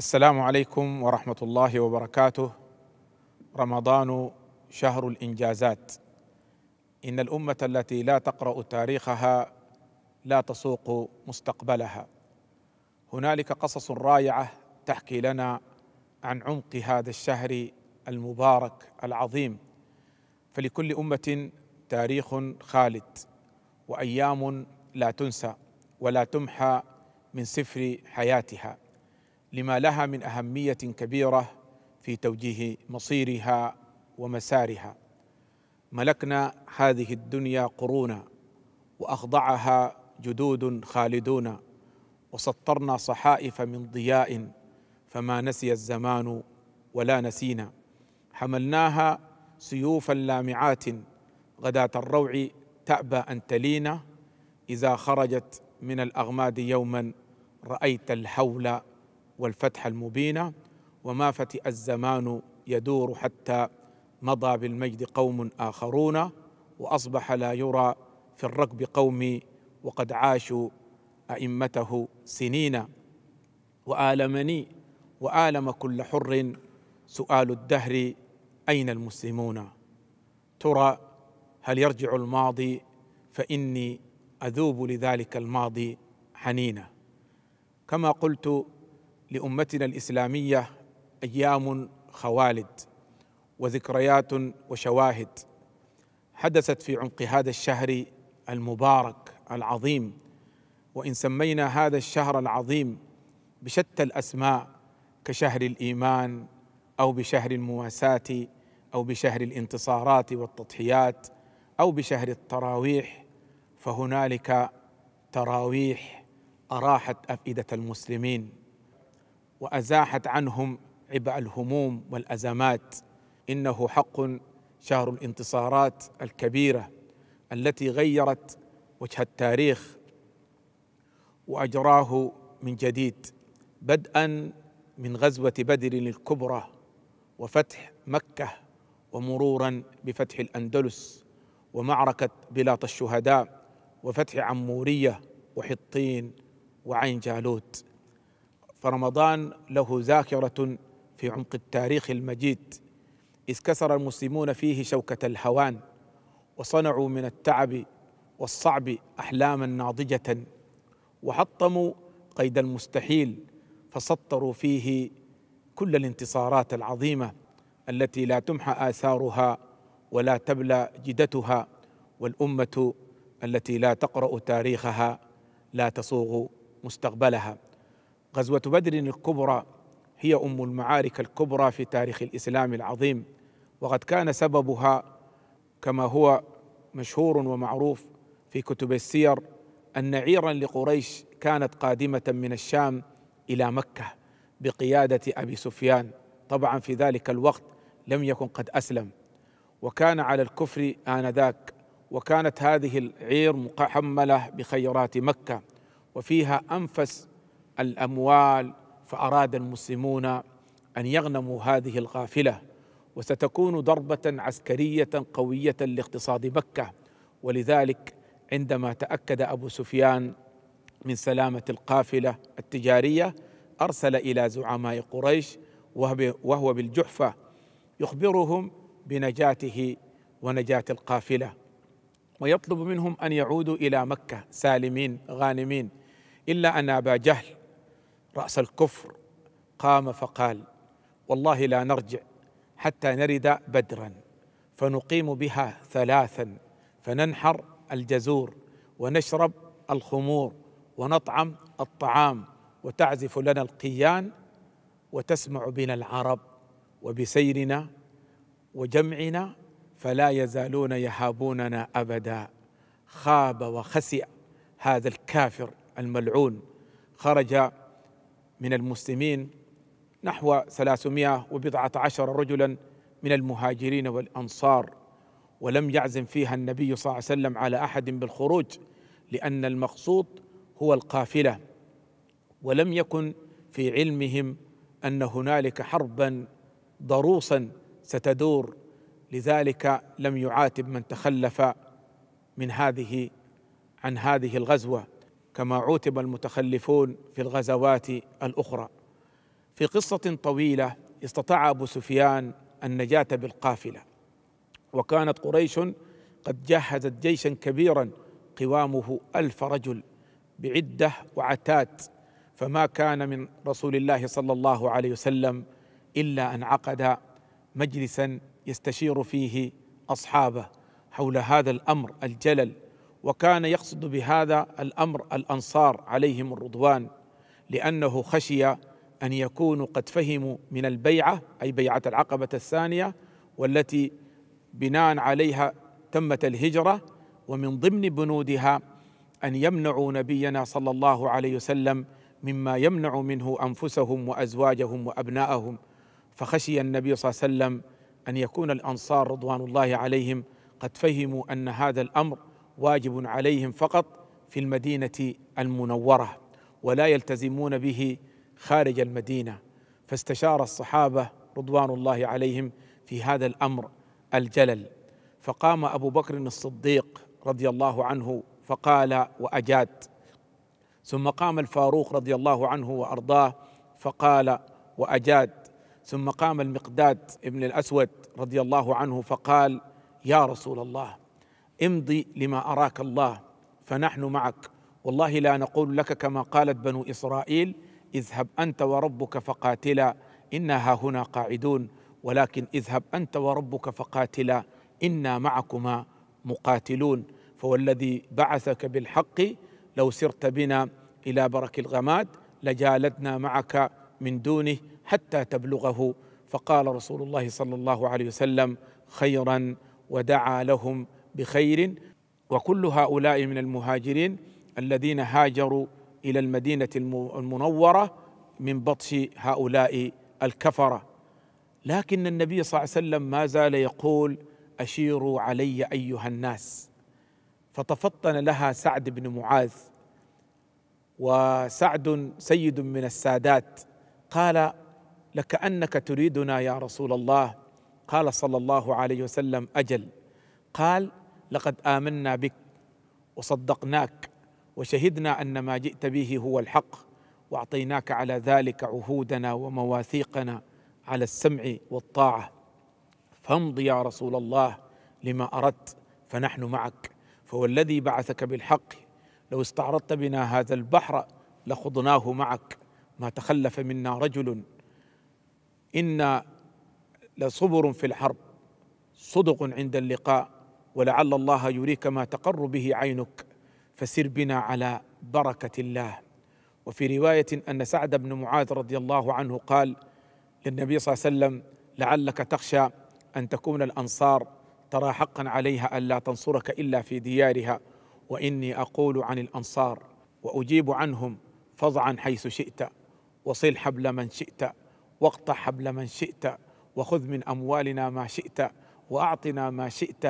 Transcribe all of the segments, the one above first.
السلام عليكم ورحمه الله وبركاته رمضان شهر الانجازات ان الامه التي لا تقرا تاريخها لا تسوق مستقبلها هنالك قصص رائعه تحكي لنا عن عمق هذا الشهر المبارك العظيم فلكل امه تاريخ خالد وايام لا تنسى ولا تمحى من سفر حياتها لما لها من اهميه كبيره في توجيه مصيرها ومسارها ملكنا هذه الدنيا قرونا واخضعها جدود خالدون وسطرنا صحائف من ضياء فما نسي الزمان ولا نسينا حملناها سيوفا لامعات غداة الروع تأبى أن تلينا إذا خرجت من الأغماد يوما رأيت الهول والفتح المبينة وما فتئ الزمان يدور حتى مضى بالمجد قوم آخرون وأصبح لا يرى في الركب قومي وقد عاشوا أئمته سنين وآلمني وآلم كل حر سؤال الدهر أين المسلمون ترى هل يرجع الماضي فإني أذوب لذلك الماضي حنينا كما قلت لامتنا الاسلاميه ايام خوالد وذكريات وشواهد حدثت في عمق هذا الشهر المبارك العظيم وان سمينا هذا الشهر العظيم بشتى الاسماء كشهر الايمان او بشهر المواساه او بشهر الانتصارات والتضحيات او بشهر التراويح فهنالك تراويح اراحت افئده المسلمين وازاحت عنهم عبء الهموم والازمات انه حق شهر الانتصارات الكبيره التي غيرت وجه التاريخ واجراه من جديد بدءا من غزوه بدر الكبرى وفتح مكه ومرورا بفتح الاندلس ومعركه بلاط الشهداء وفتح عموريه وحطين وعين جالوت فرمضان له ذاكرة في عمق التاريخ المجيد إذ كسر المسلمون فيه شوكة الهوان وصنعوا من التعب والصعب أحلاما ناضجة وحطموا قيد المستحيل فسطروا فيه كل الانتصارات العظيمة التي لا تمحى آثارها ولا تبلى جدتها والأمة التي لا تقرأ تاريخها لا تصوغ مستقبلها غزوة بدر الكبرى هي أم المعارك الكبرى في تاريخ الإسلام العظيم وقد كان سببها كما هو مشهور ومعروف في كتب السير أن عيرا لقريش كانت قادمة من الشام إلى مكة بقيادة أبي سفيان طبعا في ذلك الوقت لم يكن قد أسلم وكان على الكفر آنذاك وكانت هذه العير محملة بخيرات مكة وفيها أنفس الاموال فاراد المسلمون ان يغنموا هذه القافله وستكون ضربه عسكريه قويه لاقتصاد مكه ولذلك عندما تاكد ابو سفيان من سلامه القافله التجاريه ارسل الى زعماء قريش وهو بالجحفه يخبرهم بنجاته ونجاه القافله ويطلب منهم ان يعودوا الى مكه سالمين غانمين الا ان ابا جهل راس الكفر قام فقال والله لا نرجع حتى نرد بدرا فنقيم بها ثلاثا فننحر الجزور ونشرب الخمور ونطعم الطعام وتعزف لنا القيان وتسمع بنا العرب وبسيرنا وجمعنا فلا يزالون يهابوننا ابدا خاب وخسئ هذا الكافر الملعون خرج من المسلمين نحو عشر رجلا من المهاجرين والأنصار ولم يعزم فيها النبي صلى الله عليه وسلم على أحد بالخروج لأن المقصود هو القافلة ولم يكن في علمهم أن هنالك حربا ضروسا ستدور لذلك لم يعاتب من تخلف من هذه عن هذه الغزوه كما عوتب المتخلفون في الغزوات الاخرى في قصه طويله استطاع ابو سفيان النجاه بالقافله وكانت قريش قد جهزت جيشا كبيرا قوامه الف رجل بعده وعتات فما كان من رسول الله صلى الله عليه وسلم الا ان عقد مجلسا يستشير فيه اصحابه حول هذا الامر الجلل وكان يقصد بهذا الامر الانصار عليهم الرضوان لانه خشي ان يكونوا قد فهموا من البيعه اي بيعه العقبه الثانيه والتي بناء عليها تمت الهجره ومن ضمن بنودها ان يمنعوا نبينا صلى الله عليه وسلم مما يمنع منه انفسهم وازواجهم وابناءهم فخشي النبي صلى الله عليه وسلم ان يكون الانصار رضوان الله عليهم قد فهموا ان هذا الامر واجب عليهم فقط في المدينه المنوره ولا يلتزمون به خارج المدينه فاستشار الصحابه رضوان الله عليهم في هذا الامر الجلل فقام ابو بكر الصديق رضي الله عنه فقال واجاد ثم قام الفاروق رضي الله عنه وارضاه فقال واجاد ثم قام المقداد ابن الاسود رضي الله عنه فقال يا رسول الله امضي لما اراك الله فنحن معك والله لا نقول لك كما قالت بنو اسرائيل اذهب انت وربك فقاتلا انا هنا قاعدون ولكن اذهب انت وربك فقاتلا انا معكما مقاتلون فوالذي بعثك بالحق لو سرت بنا الى برك الغماد لجالدنا معك من دونه حتى تبلغه فقال رسول الله صلى الله عليه وسلم خيرا ودعا لهم بخير وكل هؤلاء من المهاجرين الذين هاجروا الى المدينه المنوره من بطش هؤلاء الكفره لكن النبي صلى الله عليه وسلم ما زال يقول اشيروا علي ايها الناس فتفطن لها سعد بن معاذ وسعد سيد من السادات قال لكانك تريدنا يا رسول الله قال صلى الله عليه وسلم اجل قال لقد امنا بك وصدقناك وشهدنا ان ما جئت به هو الحق واعطيناك على ذلك عهودنا ومواثيقنا على السمع والطاعه فامض يا رسول الله لما اردت فنحن معك فوالذي بعثك بالحق لو استعرضت بنا هذا البحر لخضناه معك ما تخلف منا رجل انا لصبر في الحرب صدق عند اللقاء ولعل الله يريك ما تقر به عينك فسر بنا على بركه الله وفي روايه ان سعد بن معاذ رضي الله عنه قال للنبي صلى الله عليه وسلم لعلك تخشى ان تكون الانصار ترى حقا عليها الا تنصرك الا في ديارها واني اقول عن الانصار واجيب عنهم فضعا حيث شئت وصل حبل من شئت واقطع حبل من شئت وخذ من اموالنا ما شئت واعطنا ما شئت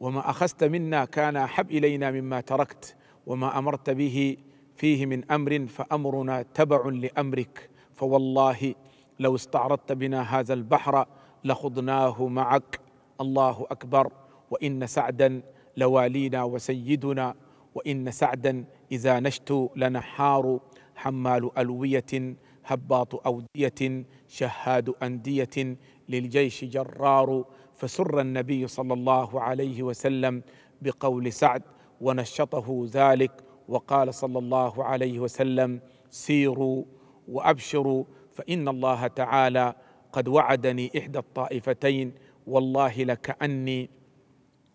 وما اخذت منا كان احب الينا مما تركت وما امرت به فيه من امر فامرنا تبع لامرك فوالله لو استعرضت بنا هذا البحر لخضناه معك الله اكبر وان سعدا لوالينا وسيدنا وان سعدا اذا نشت لنحار حمال الويه هباط اوديه شهاد انديه للجيش جرار فسر النبي صلى الله عليه وسلم بقول سعد ونشطه ذلك وقال صلى الله عليه وسلم سيروا وابشروا فان الله تعالى قد وعدني احدى الطائفتين والله لكاني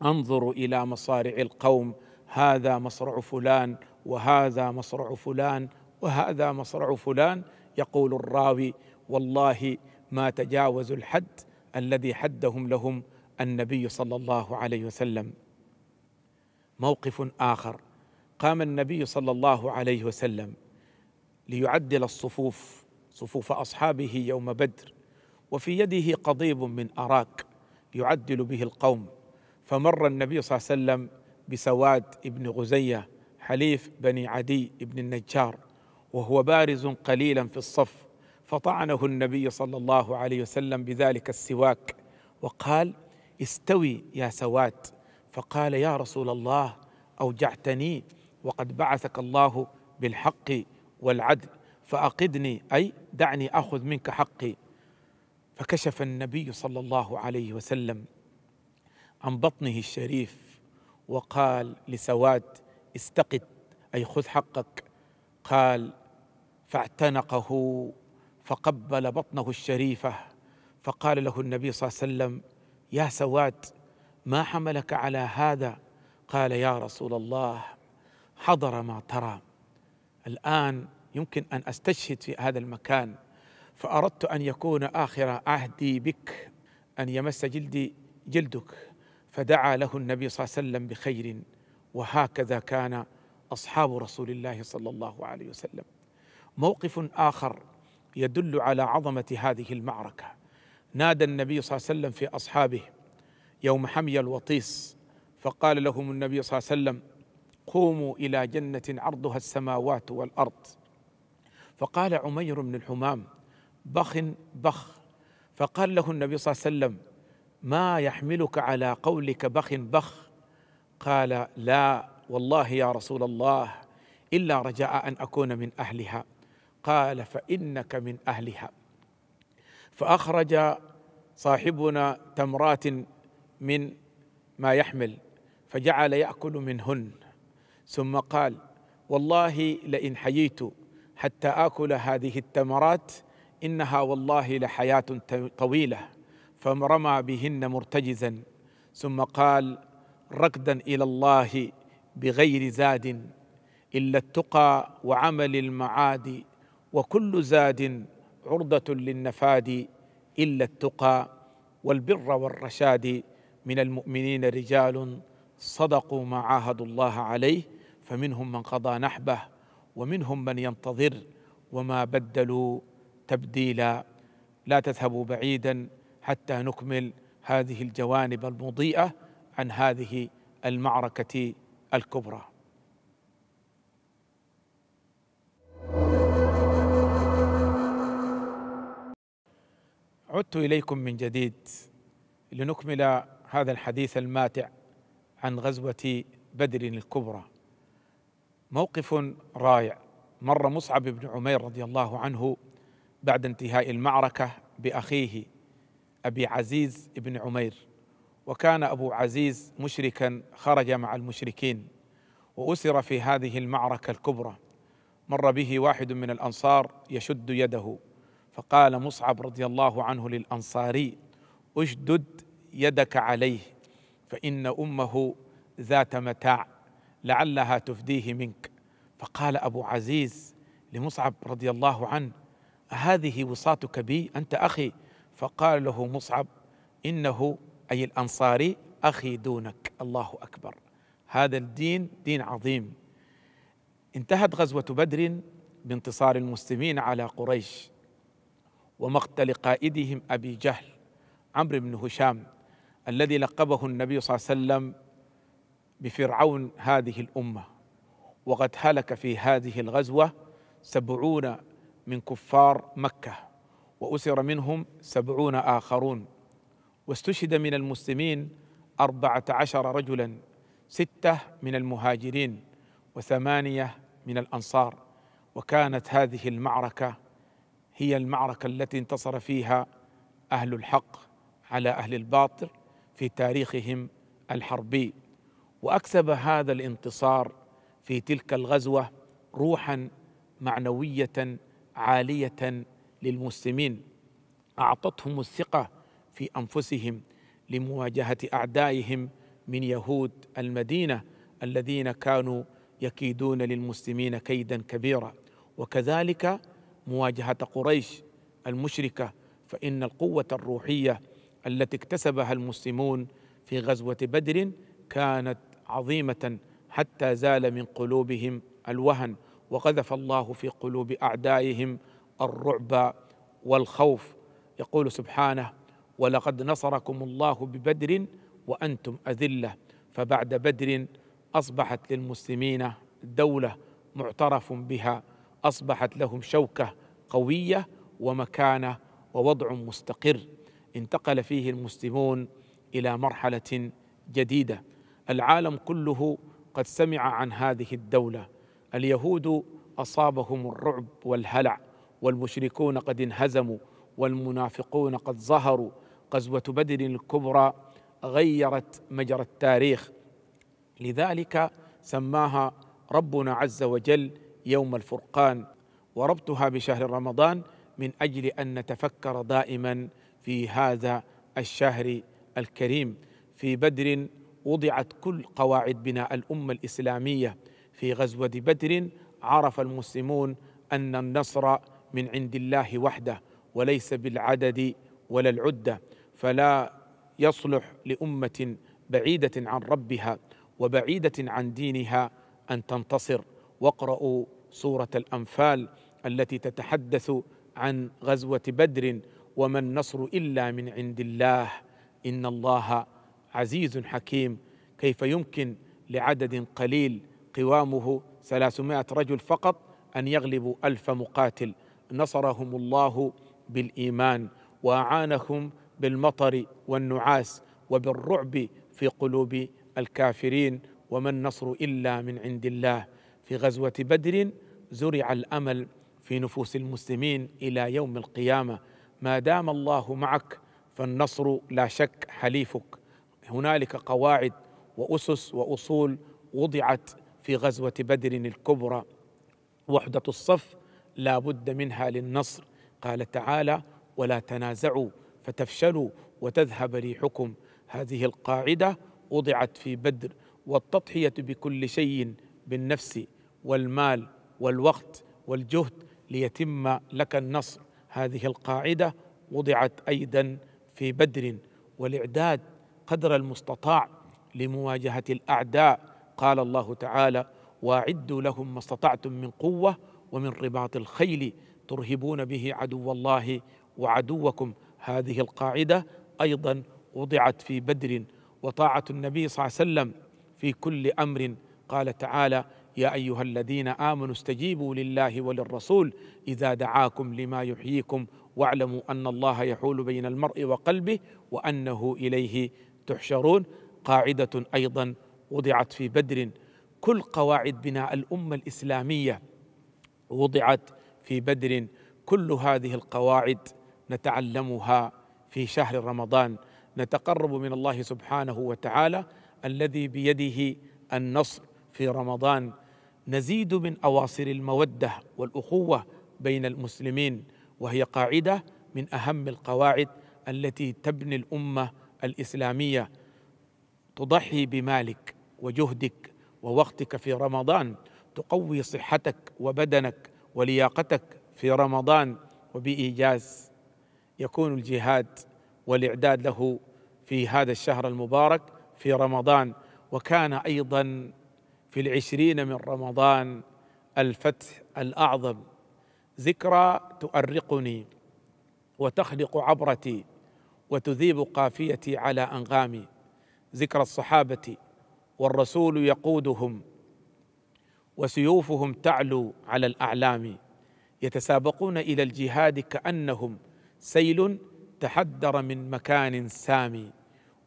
انظر الى مصارع القوم هذا مصرع فلان وهذا مصرع فلان وهذا مصرع فلان يقول الراوي والله ما تجاوز الحد الذي حدهم لهم النبي صلى الله عليه وسلم موقف اخر قام النبي صلى الله عليه وسلم ليعدل الصفوف صفوف اصحابه يوم بدر وفي يده قضيب من اراك يعدل به القوم فمر النبي صلى الله عليه وسلم بسواد ابن غزيه حليف بني عدي بن النجار وهو بارز قليلا في الصف فطعنه النبي صلى الله عليه وسلم بذلك السواك وقال استوي يا سوات فقال يا رسول الله اوجعتني وقد بعثك الله بالحق والعدل فاقدني اي دعني اخذ منك حقي فكشف النبي صلى الله عليه وسلم عن بطنه الشريف وقال لسواد استقد اي خذ حقك قال فاعتنقه فقبل بطنه الشريفه فقال له النبي صلى الله عليه وسلم يا سواد ما حملك على هذا قال يا رسول الله حضر ما ترى الان يمكن ان استشهد في هذا المكان فاردت ان يكون اخر عهدي بك ان يمس جلدي جلدك فدعا له النبي صلى الله عليه وسلم بخير وهكذا كان اصحاب رسول الله صلى الله عليه وسلم موقف اخر يدل على عظمه هذه المعركه نادى النبي صلى الله عليه وسلم في اصحابه يوم حمي الوطيس فقال لهم النبي صلى الله عليه وسلم قوموا الى جنه عرضها السماوات والارض فقال عمير بن الحمام بخ بخ فقال له النبي صلى الله عليه وسلم ما يحملك على قولك بخ بخ قال لا والله يا رسول الله الا رجاء ان اكون من اهلها قال فإنك من أهلها فأخرج صاحبنا تمرات من ما يحمل فجعل يأكل منهن ثم قال والله لئن حييت حتى آكل هذه التمرات إنها والله لحياة طويلة فرمى بهن مرتجزا ثم قال ركدا إلى الله بغير زاد إلا التقى وعمل المعاد وكل زاد عرضه للنفاد الا التقى والبر والرشاد من المؤمنين رجال صدقوا ما عاهدوا الله عليه فمنهم من قضى نحبه ومنهم من ينتظر وما بدلوا تبديلا لا تذهبوا بعيدا حتى نكمل هذه الجوانب المضيئه عن هذه المعركه الكبرى عدت اليكم من جديد لنكمل هذا الحديث الماتع عن غزوه بدر الكبرى موقف رائع مر مصعب بن عمير رضي الله عنه بعد انتهاء المعركه باخيه ابي عزيز بن عمير وكان ابو عزيز مشركا خرج مع المشركين واسر في هذه المعركه الكبرى مر به واحد من الانصار يشد يده فقال مصعب رضي الله عنه للانصاري اشدد يدك عليه فان امه ذات متاع لعلها تفديه منك فقال ابو عزيز لمصعب رضي الله عنه اهذه وصاتك بي انت اخي فقال له مصعب انه اي الانصاري اخي دونك الله اكبر هذا الدين دين عظيم انتهت غزوه بدر بانتصار المسلمين على قريش ومقتل قائدهم أبي جهل عمرو بن هشام الذي لقبه النبي صلى الله عليه وسلم بفرعون هذه الأمة وقد هلك في هذه الغزوة سبعون من كفار مكة وأسر منهم سبعون آخرون واستشهد من المسلمين أربعة عشر رجلا ستة من المهاجرين وثمانية من الأنصار وكانت هذه المعركة هي المعركه التي انتصر فيها اهل الحق على اهل الباطل في تاريخهم الحربي واكسب هذا الانتصار في تلك الغزوه روحا معنويه عاليه للمسلمين اعطتهم الثقه في انفسهم لمواجهه اعدائهم من يهود المدينه الذين كانوا يكيدون للمسلمين كيدا كبيرا وكذلك مواجهة قريش المشركة فإن القوة الروحية التي اكتسبها المسلمون في غزوة بدر كانت عظيمة حتى زال من قلوبهم الوهن وقذف الله في قلوب أعدائهم الرعب والخوف يقول سبحانه ولقد نصركم الله ببدر وأنتم أذلة فبعد بدر أصبحت للمسلمين دولة معترف بها اصبحت لهم شوكه قويه ومكانه ووضع مستقر انتقل فيه المسلمون الى مرحله جديده العالم كله قد سمع عن هذه الدوله اليهود اصابهم الرعب والهلع والمشركون قد انهزموا والمنافقون قد ظهروا غزوه بدر الكبرى غيرت مجرى التاريخ لذلك سماها ربنا عز وجل يوم الفرقان وربطها بشهر رمضان من اجل ان نتفكر دائما في هذا الشهر الكريم في بدر وضعت كل قواعد بناء الامه الاسلاميه في غزوه بدر عرف المسلمون ان النصر من عند الله وحده وليس بالعدد ولا العده فلا يصلح لامه بعيده عن ربها وبعيده عن دينها ان تنتصر واقرأوا سوره الانفال التي تتحدث عن غزوه بدر وما النصر الا من عند الله ان الله عزيز حكيم كيف يمكن لعدد قليل قوامه 300 رجل فقط ان يغلبوا ألف مقاتل نصرهم الله بالايمان واعانهم بالمطر والنعاس وبالرعب في قلوب الكافرين وما النصر الا من عند الله في غزوة بدر زرع الأمل في نفوس المسلمين إلى يوم القيامة ما دام الله معك فالنصر لا شك حليفك هنالك قواعد وأسس وأصول وضعت في غزوة بدر الكبرى وحدة الصف لا بد منها للنصر قال تعالى ولا تنازعوا فتفشلوا وتذهب ريحكم هذه القاعدة وضعت في بدر والتضحية بكل شيء بالنفس والمال والوقت والجهد ليتم لك النصر هذه القاعده وضعت ايضا في بدر والاعداد قدر المستطاع لمواجهه الاعداء قال الله تعالى واعدوا لهم ما استطعتم من قوه ومن رباط الخيل ترهبون به عدو الله وعدوكم هذه القاعده ايضا وضعت في بدر وطاعه النبي صلى الله عليه وسلم في كل امر قال تعالى يا ايها الذين امنوا استجيبوا لله وللرسول اذا دعاكم لما يحييكم واعلموا ان الله يحول بين المرء وقلبه وانه اليه تحشرون قاعده ايضا وضعت في بدر كل قواعد بناء الامه الاسلاميه وضعت في بدر كل هذه القواعد نتعلمها في شهر رمضان نتقرب من الله سبحانه وتعالى الذي بيده النصر في رمضان نزيد من اواصر الموده والاخوه بين المسلمين وهي قاعده من اهم القواعد التي تبني الامه الاسلاميه تضحي بمالك وجهدك ووقتك في رمضان تقوي صحتك وبدنك ولياقتك في رمضان وبايجاز يكون الجهاد والاعداد له في هذا الشهر المبارك في رمضان وكان ايضا في العشرين من رمضان الفتح الأعظم ذكرى تؤرقني وتخلق عبرتي وتذيب قافيتي على أنغامي ذكرى الصحابة والرسول يقودهم وسيوفهم تعلو على الأعلام يتسابقون إلى الجهاد كأنهم سيل تحدر من مكان سامي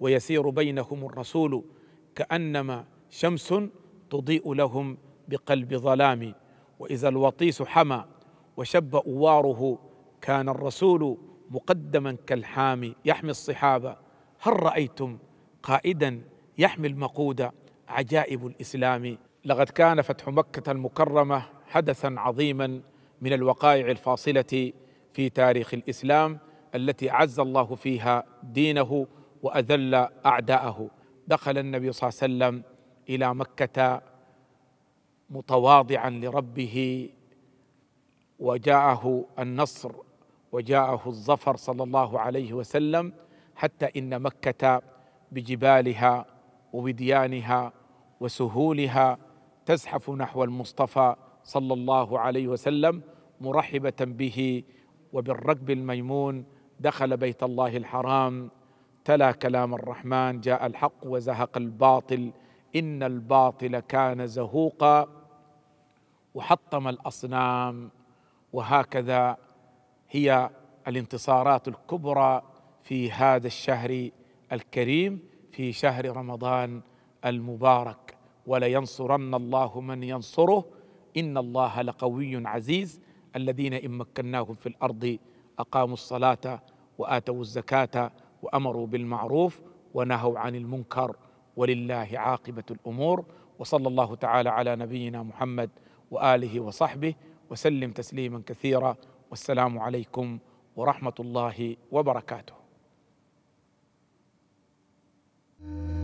ويسير بينهم الرسول كأنما شمس تضيء لهم بقلب ظلام واذا الوطيس حمى وشب اواره كان الرسول مقدما كالحام يحمي الصحابه هل رايتم قائدا يحمي المقود عجائب الاسلام لقد كان فتح مكه المكرمه حدثا عظيما من الوقائع الفاصله في تاريخ الاسلام التي عز الله فيها دينه واذل اعداءه دخل النبي صلى الله عليه وسلم الى مكه متواضعا لربه وجاءه النصر وجاءه الظفر صلى الله عليه وسلم حتى ان مكه بجبالها ووديانها وسهولها تزحف نحو المصطفى صلى الله عليه وسلم مرحبه به وبالركب الميمون دخل بيت الله الحرام تلا كلام الرحمن جاء الحق وزهق الباطل ان الباطل كان زهوقا وحطم الاصنام وهكذا هي الانتصارات الكبرى في هذا الشهر الكريم في شهر رمضان المبارك ولينصرن الله من ينصره ان الله لقوي عزيز الذين ان مكناهم في الارض اقاموا الصلاه واتوا الزكاه وامروا بالمعروف ونهوا عن المنكر ولله عاقبه الامور وصلى الله تعالى على نبينا محمد واله وصحبه وسلم تسليما كثيرا والسلام عليكم ورحمه الله وبركاته. thank you